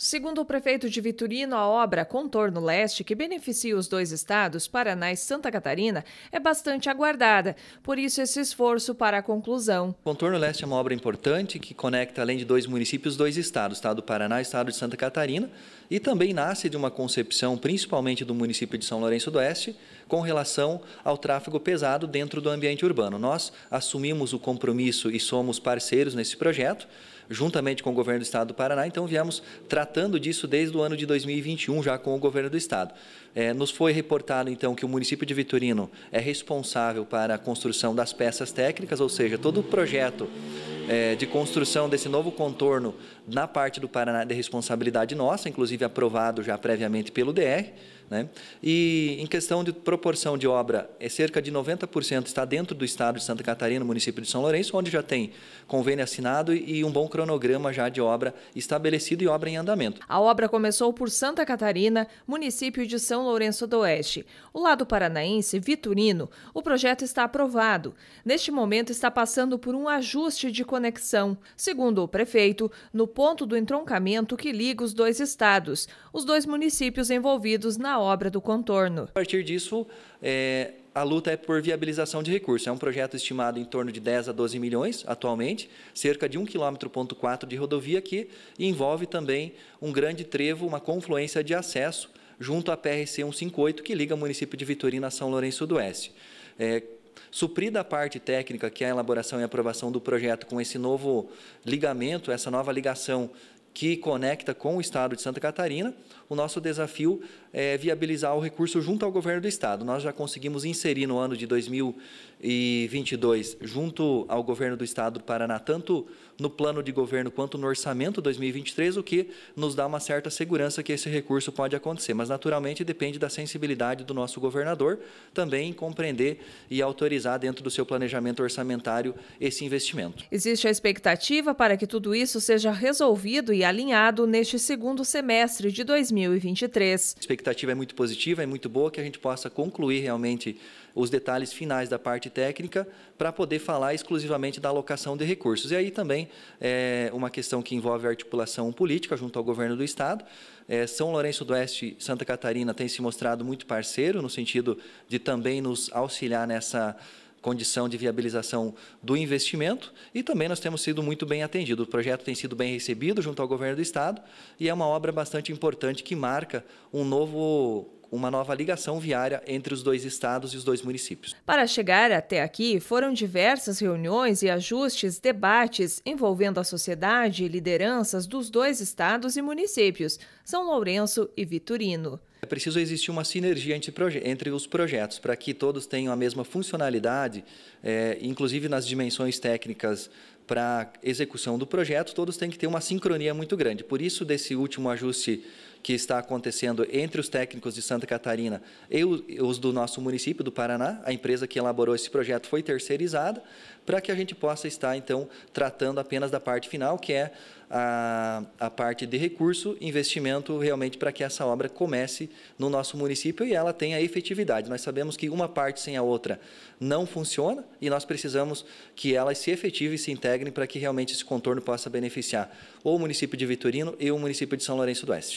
Segundo o prefeito de Vitorino, a obra Contorno Leste, que beneficia os dois estados, Paraná e Santa Catarina, é bastante aguardada, por isso esse esforço para a conclusão. Contorno Leste é uma obra importante que conecta, além de dois municípios, dois estados, estado tá? do Paraná e estado de Santa Catarina, e também nasce de uma concepção, principalmente do município de São Lourenço do Oeste, com relação ao tráfego pesado dentro do ambiente urbano. Nós assumimos o compromisso e somos parceiros nesse projeto juntamente com o governo do estado do Paraná. Então, viemos tratando disso desde o ano de 2021, já com o governo do estado. É, nos foi reportado, então, que o município de Vitorino é responsável para a construção das peças técnicas, ou seja, todo o projeto é, de construção desse novo contorno na parte do Paraná é responsabilidade nossa, inclusive aprovado já previamente pelo DR. Né? E em questão de proporção de obra, é cerca de 90% está dentro do estado de Santa Catarina, município de São Lourenço, onde já tem convênio assinado e um bom cronograma já de obra estabelecido e obra em andamento. A obra começou por Santa Catarina, município de São Lourenço do Oeste. O lado paranaense, Vitorino, o projeto está aprovado. Neste momento está passando por um ajuste de conexão, segundo o prefeito, no ponto do entroncamento que liga os dois estados, os dois municípios envolvidos na obra do contorno. A partir disso, é, a luta é por viabilização de recursos. É um projeto estimado em torno de 10 a 12 milhões atualmente, cerca de 1,4 km de rodovia que envolve também um grande trevo, uma confluência de acesso junto à PRC 158 que liga o município de Vitorina a São Lourenço do Oeste. É, suprida a parte técnica, que é a elaboração e aprovação do projeto com esse novo ligamento, essa nova ligação que conecta com o Estado de Santa Catarina, o nosso desafio é viabilizar o recurso junto ao governo do Estado. Nós já conseguimos inserir no ano de 2022, junto ao governo do Estado do Paraná, tanto no plano de governo quanto no orçamento 2023, o que nos dá uma certa segurança que esse recurso pode acontecer. Mas, naturalmente, depende da sensibilidade do nosso governador também compreender e autorizar dentro do seu planejamento orçamentário esse investimento. Existe a expectativa para que tudo isso seja resolvido e e alinhado neste segundo semestre de 2023. A expectativa é muito positiva, é muito boa que a gente possa concluir realmente os detalhes finais da parte técnica para poder falar exclusivamente da alocação de recursos. E aí também é uma questão que envolve a articulação política junto ao governo do Estado. É, São Lourenço do Oeste, Santa Catarina, tem se mostrado muito parceiro no sentido de também nos auxiliar nessa condição de viabilização do investimento e também nós temos sido muito bem atendidos. O projeto tem sido bem recebido junto ao governo do Estado e é uma obra bastante importante que marca um novo uma nova ligação viária entre os dois estados e os dois municípios. Para chegar até aqui, foram diversas reuniões e ajustes, debates envolvendo a sociedade e lideranças dos dois estados e municípios, São Lourenço e Vitorino. É preciso existir uma sinergia entre, entre os projetos para que todos tenham a mesma funcionalidade, é, inclusive nas dimensões técnicas para execução do projeto, todos têm que ter uma sincronia muito grande. Por isso, desse último ajuste que está acontecendo entre os técnicos de Santa Catarina e os do nosso município do Paraná, a empresa que elaborou esse projeto foi terceirizada, para que a gente possa estar, então, tratando apenas da parte final, que é a, a parte de recurso, investimento, realmente para que essa obra comece no nosso município e ela tenha efetividade. Nós sabemos que uma parte sem a outra não funciona e nós precisamos que ela se efetive e se integre para que realmente esse contorno possa beneficiar ou o município de Vitorino e o município de São Lourenço do Oeste.